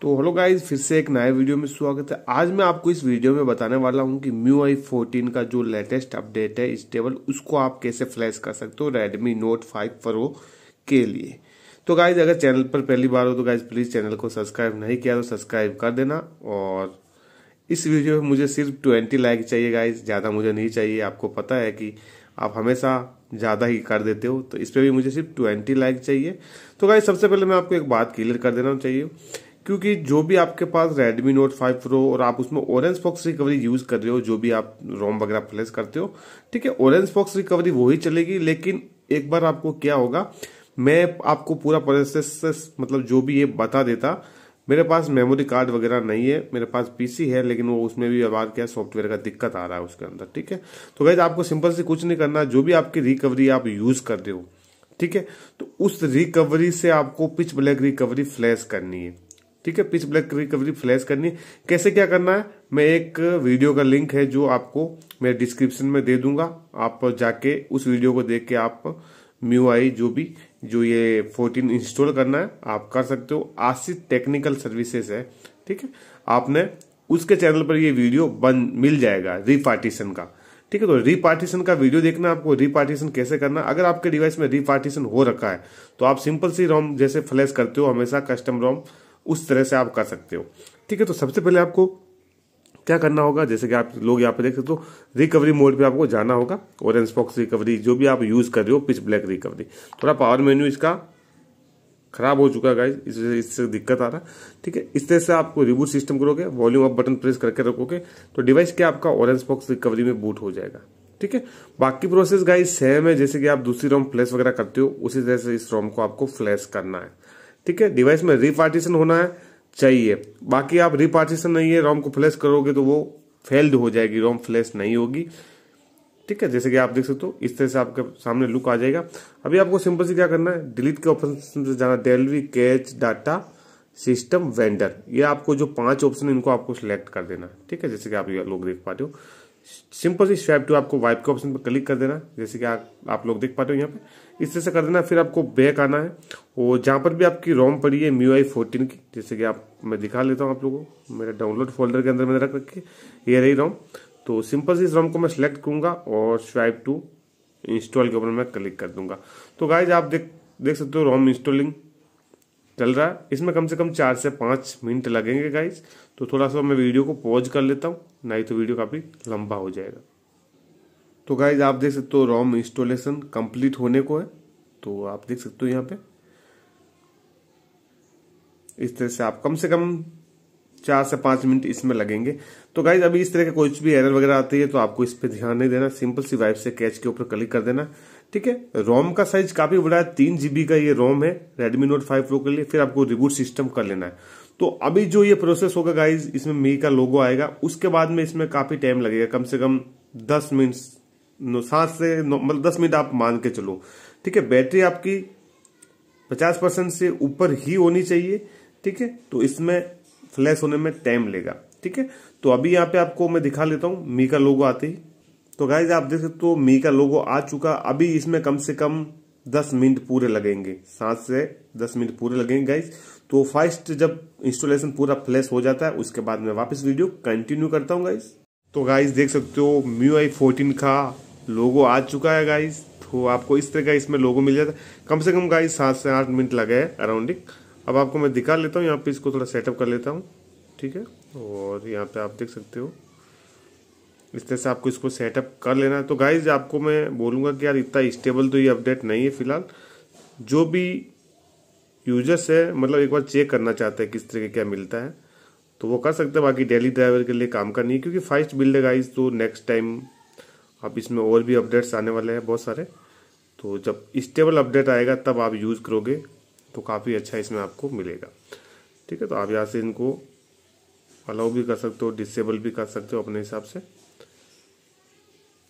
तो hello guys फिर से एक नए वीडियो में स्वागत है आज मैं आपको इस वीडियो में बताने वाला हूं कि म्यू आई फोर्टीन का जो लेटेस्ट अपडेट है स्टेबल उसको आप कैसे फ्लैश कर सकते हो रेडमी नोट फाइव प्रो के लिए तो गाइज अगर चैनल पर पहली बार हो तो गाइज प्लीज़ चैनल को सब्सक्राइब नहीं किया तो सब्सक्राइब कर देना और इस वीडियो में मुझे सिर्फ ट्वेंटी लाइक चाहिए गाइज ज़्यादा मुझे नहीं चाहिए आपको पता है कि आप हमेशा ज़्यादा ही कर देते हो तो इस पर भी मुझे सिर्फ ट्वेंटी लाइक चाहिए तो गाइज सबसे पहले मैं आपको एक बात क्लियर कर देना चाहिए क्योंकि जो भी आपके पास Redmi Note 5 Pro और आप उसमें ऑरेंज फॉक्स रिकवरी यूज कर रहे हो जो भी आप रोम वगैरह प्लेस करते हो ठीक है ऑरेंज फॉक्स रिकवरी वही चलेगी लेकिन एक बार आपको क्या होगा मैं आपको पूरा प्रोसेस मतलब जो भी ये बता देता मेरे पास मेमोरी कार्ड वगैरह नहीं है मेरे पास पीसी है लेकिन वो उसमें भी व्यवहार क्या सॉफ्टवेयर का दिक्कत आ रहा है उसके अंदर ठीक है तो वैसे आपको सिंपल से कुछ नहीं करना जो भी आपकी रिकवरी आप यूज कर रहे हो ठीक है तो उस रिकवरी से आपको पिच ब्लैक रिकवरी फ्लैश करनी है ठीक है पिच ब्लैक रिकवरी फ्लैश करनी कैसे क्या करना है मैं एक वीडियो का लिंक है जो आपको मैं डिस्क्रिप्शन में दे दूंगा आप जाके उस वीडियो को देख के आप म्यू आई जो भी जो ये फोर्टीन इंस्टॉल करना है आप कर सकते हो आशित टेक्निकल सर्विसेज है ठीक है आपने उसके चैनल पर ये वीडियो बन मिल जाएगा रिपार्टीशन का ठीक है तो रिपार्टीशन का वीडियो देखना आपको रिपार्टीशन कैसे करना अगर आपके डिवाइस में रिपार्टीशन हो रखा है तो आप सिंपल सी रोम जैसे फ्लैश करते हो हमेशा कस्टम रोम उस तरह से आप कर सकते हो ठीक है तो सबसे पहले आपको क्या करना होगा जैसे कि आप लोग यहाँ पे देख सकते हो रिकवरी मोड पे आपको जाना होगा और एनस्पॉक्स रिकवरी जो भी आप यूज़ कर रहे हो पिच ब्लैक रिकवरी थोड़ा पावर मेन्यू इसका खराब हो चुका है इस वजह इससे दिक्कत आ रहा है ठीक है इस तरह से आपको रिबूट सिस्टम करोगे वॉल्यूम अप बटन प्रेस करके रखोगे तो डिवाइस क्या आपका ऑरेंज बॉक्स रिकवरी में बूट हो जाएगा ठीक है बाकी प्रोसेस गाइस सेम है जैसे कि आप दूसरी रोम फ्लैश वगैरह करते हो उसी तरह से इस रोम को आपको फ्लैश करना है ठीक है डिवाइस में रिपार्टीशन होना है चाहिए बाकी आप रिपार्टीशन नहीं है रोम को फ्लैश करोगे तो वो फेल्ड हो जाएगी रोम फ्लैश नहीं होगी ठीक है जैसे कि आप देख सकते हो इस तरह से आपके सामने लुक आ जाएगा अभी आपको सिंपल से क्या करना है डिलीट के ऑप्शन से जाना dalvik cache data system vendor ये आपको जो पांच ऑप्शन इनको आपको सिलेक्ट कर देना है ठीक है जैसे कि आप ये लोग देख पाते हो सिंपल से स्वैप टू आपको वाइप के ऑप्शन पर क्लिक कर देना जैसे कि आप लोग देख पाते हो यहाँ पे इस तरह से कर देना फिर आपको बैक आना है और जहाँ पर भी आपकी रोम पड़ी है म्यू आई फोर्टीन की जैसे कि आप मैं दिखा लेता हूँ आप लोगों को मेरे डाउनलोड फोल्डर के अंदर मैंने रख रखी ये रही रोम तो सिंपल से इस रोम को मैं सिलेक्ट करूँगा और स्वाइप टू इंस्टॉल के ऊपर मैं क्लिक कर दूंगा तो गाइज आप देख देख सकते हो रोम इंस्टॉलिंग चल रहा है इसमें कम से कम चार से पाँच मिनट लगेंगे गाइज तो थोड़ा सा मैं वीडियो को पॉज कर लेता हूँ नहीं तो वीडियो काफ़ी लंबा हो जाएगा तो गाइज आप देख सकते हो रोम इंस्टॉलेशन कंप्लीट होने को है तो आप देख सकते हो यहाँ पे इस तरह से आप कम से कम चार से पांच मिनट इसमें लगेंगे तो गाइज अभी इस तरह का कुछ भी एरर वगैरह आती है तो आपको इस पर ध्यान नहीं देना सिंपल सी वाइफ से कैच के ऊपर क्लिक कर देना ठीक है रोम का साइज काफी बड़ा है तीन जीबी का ये रोम है रेडमी नोट फाइव प्रो के लिए फिर आपको रिबूट सिस्टम कर लेना है तो अभी जो ये प्रोसेस होगा गाइज इसमें मी का लोगो आएगा उसके बाद में इसमें काफी टाइम लगेगा कम से कम दस मिनट सात से मतलब दस मिनट आप मान के चलो ठीक है बैटरी आपकी पचास परसेंट से ऊपर ही होनी चाहिए ठीक है तो इसमें फ्लैश होने में टाइम लेगा ठीक है तो अभी यहाँ पे आपको मैं दिखा लेता हूँ मी का लोगो आते ही तो गाइज आप देख सकते हो तो मी का लोगो आ चुका अभी इसमें कम से कम दस मिनट पूरे लगेंगे सात से दस मिनट पूरे लगेंगे गाइज तो फर्स्ट जब इंस्टॉलेशन पूरा फ्लैश हो जाता है उसके बाद मैं वापस वीडियो कंटिन्यू करता हूँ गाइज तो गाइज देख सकते हो म्यू आई फोर्टीन का लोगो आ चुका है गाइस तो आपको इस तरह का इसमें लोगो मिल जाता है कम से कम गाइस सात से आठ मिनट लगे है अराउंडिंग अब आपको मैं दिखा लेता हूँ यहाँ पे इसको थोड़ा सेटअप कर लेता हूँ ठीक है और यहाँ पे आप देख सकते हो इस तरह से आपको इसको सेटअप कर लेना है तो गाइज आपको मैं बोलूँगा कि यार इतना स्टेबल तो ये अपडेट नहीं है फिलहाल जो भी यूजर्स है मतलब एक बार चेक करना चाहते हैं किस तरह के क्या मिलता है तो वो कर सकते हैं बाकी डेली ड्राइवर के लिए काम करनी है क्योंकि फास्ट बिल्ड है गाइज तो नेक्स्ट टाइम अब इसमें और भी अपडेट्स आने वाले हैं बहुत सारे तो जब स्टेबल अपडेट आएगा तब आप यूज़ करोगे तो काफ़ी अच्छा इसमें आपको मिलेगा ठीक है तो आप यहाँ से इनको अलाउ भी कर सकते हो डिसेबल भी कर सकते हो अपने हिसाब से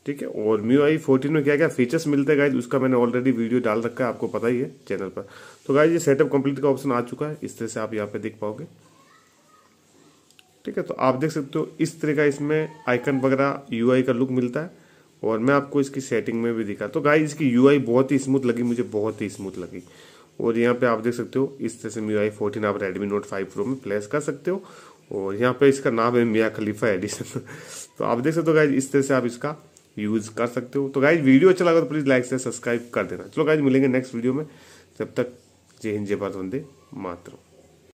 ठीक है और म्यू आई फोर्टीन में क्या क्या फीचर्स मिलते हैं गाइज उसका मैंने ऑलरेडी वीडियो डाल रखा है आपको पता ही है चैनल पर तो गाइज ये सेटअप कंप्लीट का ऑप्शन आ चुका है इस तरह से आप यहाँ पे देख पाओगे ठीक है तो आप देख सकते हो इस तरह का इसमें आइकन वगैरह यू का लुक मिलता है और मैं आपको इसकी सेटिंग में भी दिखा तो गाय इसकी यूआई बहुत ही स्मूथ लगी मुझे बहुत ही स्मूथ लगी और यहाँ पे आप देख सकते हो इस तरह से मी आई फोर्टीन आप रेडमी नोट फाइव प्रो में प्लेस कर सकते हो और यहाँ पे इसका नाम है मिया खलीफा एडिशन तो आप देख सकते हो गाइज इस तरह से आप इसका यूज कर सकते हो तो गाइज वीडियो अच्छा लगा तो प्लीज़ लाइक से सब्सक्राइब कर देना चलो गाइज मिलेंगे नेक्स्ट वीडियो में तब तक जय हिंद जय भारत वंदे मातरम